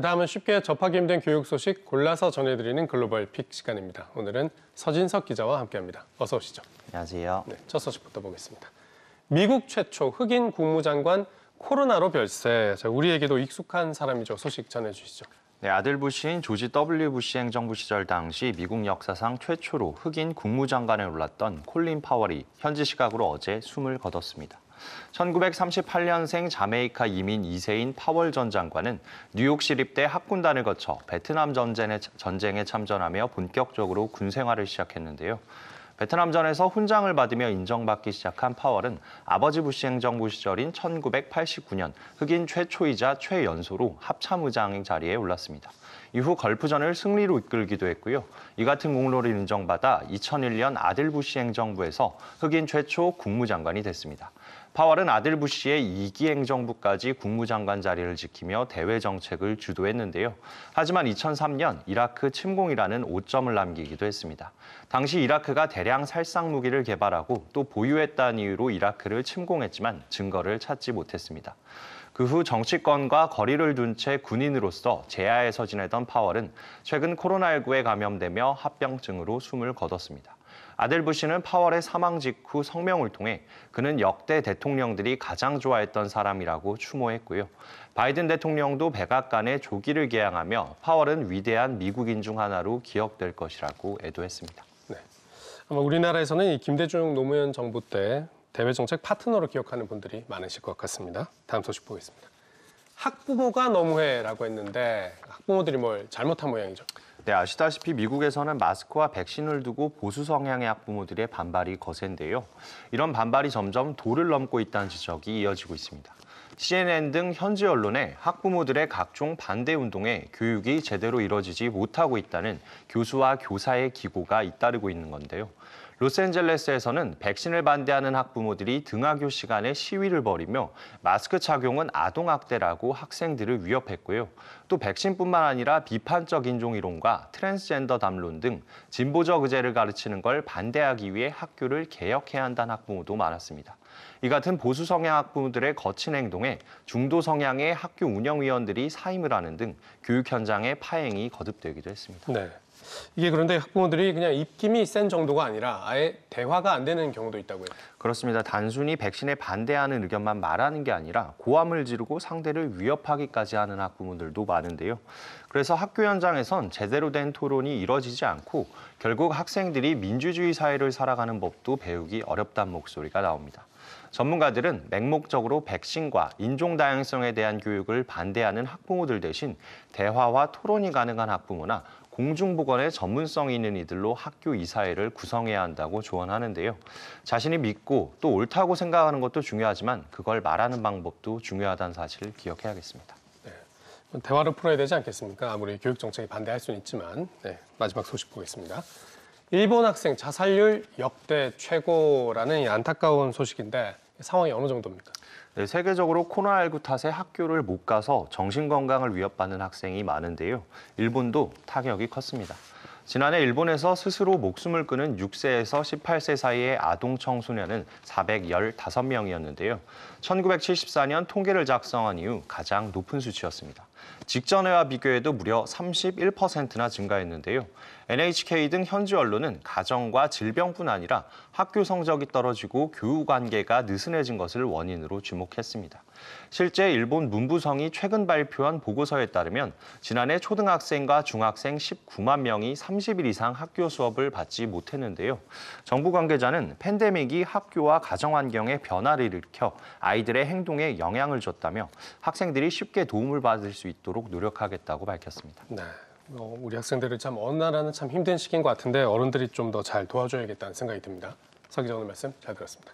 다음은 쉽게 접하기 힘든 교육 소식 골라서 전해드리는 글로벌 픽 시간입니다. 오늘은 서진석 기자와 함께합니다. 어서 오시죠. 안녕하세요. 네, 첫 소식부터 보겠습니다. 미국 최초 흑인 국무장관 코로나로 별세. 자, 우리에게도 익숙한 사람이죠. 소식 전해주시죠. 네, 아들 부시인 조지 W. 부시 행정부 시절 당시 미국 역사상 최초로 흑인 국무장관에 올랐던 콜린 파월이 현지 시각으로 어제 숨을 거뒀습니다. 1938년생 자메이카 이민 2세인 파월 전 장관은 뉴욕 시립대 학군단을 거쳐 베트남 전쟁에, 전쟁에 참전하며 본격적으로 군 생활을 시작했는데요. 베트남전에서 훈장을 받으며 인정받기 시작한 파월은 아버지 부시 행정부 시절인 1989년 흑인 최초이자 최연소로 합참의장 자리에 올랐습니다. 이후 걸프전을 승리로 이끌기도 했고요. 이 같은 공로를 인정받아 2001년 아들 부시 행정부에서 흑인 최초 국무장관이 됐습니다. 파월은 아들 부시의 2기 행정부까지 국무장관 자리를 지키며 대외 정책을 주도했는데요. 하지만 2003년 이라크 침공이라는 오점을 남기기도 했습니다. 당시 이라크가 대량 살상 무기를 개발하고 또 보유했다는 이유로 이라크를 침공했지만 증거를 찾지 못했습니다. 그후 정치권과 거리를 둔 채 군인으로서 제야에서 지내던 파월은 최근 코로나19에 감염되며 합병증으로 숨을 거뒀습니다. 아들 부시는 파월의 사망 직후 성명을 통해 그는 역대 대통령들이 가장 좋아했던 사람이라고 추모했고요. 바이든 대통령도 백악관에 조기를 개항하며 파월은 위대한 미국인 중 하나로 기억될 것이라고 애도했습니다. 네. 아마 우리나라에서는 김대중 노무현 정부 때 대외 정책 파트너로 기억하는 분들이 많으실 것 같습니다. 다음 소식 보겠습니다. 학부모가 너무해라고 했는데 학부모들이 뭘 잘못한 모양이죠? 네, 아시다시피 미국에서는 마스크와 백신을 두고 보수 성향의 학부모들의 반발이 거센데요. 이런 반발이 점점 도를 넘고 있다는 지적이 이어지고 있습니다. CNN 등 현지 언론에 학부모들의 각종 반대 운동에 교육이 제대로 이뤄지지 못하고 있다는 교수와 교사의 기고가 잇따르고 있는 건데요. 로스앤젤레스에서는 백신을 반대하는 학부모들이 등하교 시간에 시위를 벌이며 마스크 착용은 아동 학대라고 학생들을 위협했고요. 또 백신뿐만 아니라 비판적 인종 이론과 트랜스젠더 담론 등 진보적 의제를 가르치는 걸 반대하기 위해 학교를 개혁해야 한다는 학부모도 많았습니다. 이 같은 보수 성향 학부모들의 거친 행동에 중도 성향의 학교 운영위원들이 사임을 하는 등 교육 현장의 파행이 거듭되기도 했습니다. 네. 이게 그런데 학부모들이 그냥 입김이 센 정도가 아니라 아예 대화가 안 되는 경우도 있다고요. 해 그렇습니다. 단순히 백신에 반대하는 의견만 말하는 게 아니라 고함을 지르고 상대를 위협하기까지 하는 학부모들도 많은데요. 그래서 학교 현장에선 제대로 된 토론이 이뤄지지 않고 결국 학생들이 민주주의 사회를 살아가는 법도 배우기 어렵다는 목소리가 나옵니다. 전문가들은 맹목적으로 백신과 인종 다양성에 대한 교육을 반대하는 학부모들 대신 대화와 토론이 가능한 학부모나 공중보건에 전문성이 있는 이들로 학교 이사회를 구성해야 한다고 조언하는데요. 자신이 믿고 또 옳다고 생각하는 것도 중요하지만 그걸 말하는 방법도 중요하다는 사실을 기억해야겠습니다. 대화를 풀어야 되지 않겠습니까? 아무리 교육 정책에 반대할 수는 있지만 네, 마지막 소식 보겠습니다. 일본 학생 자살률 역대 최고라는 안타까운 소식인데 상황이 어느 정도입니까? 네, 세계적으로 코로나19 탓에 학교를 못 가서 정신건강을 위협받는 학생이 많은데요. 일본도 타격이 컸습니다. 지난해 일본에서 스스로 목숨을 끊은 6세에서 18세 사이의 아동 청소년은 415명이었는데요. 1974년 통계를 작성한 이후 가장 높은 수치였습니다. 직전해와 비교해도 무려 31%나 증가했는데요. NHK 등 현지 언론은 가정과 질병뿐 아니라 학교 성적이 떨어지고 교우 관계가 느슨해진 것을 원인으로 주목했습니다. 실제 일본 문부성이 최근 발표한 보고서에 따르면 지난해 초등학생과 중학생 19만 명이 30일 이상 학교 수업을 받지 못했는데요. 정부 관계자는 팬데믹이 학교와 가정 환경의 변화를 일으켜 아이들의 행동에 영향을 줬다며 학생들이 쉽게 도움을 받을 수 있도록 노력하겠다고 밝혔습니다. 네. 어, 우리 학생들은 참 어느 나라는 참 힘든 시기인 것 같은데 어른들이 좀 더 잘 도와줘야겠다는 생각이 듭니다. 서 기자 오늘 말씀 잘 들었습니다.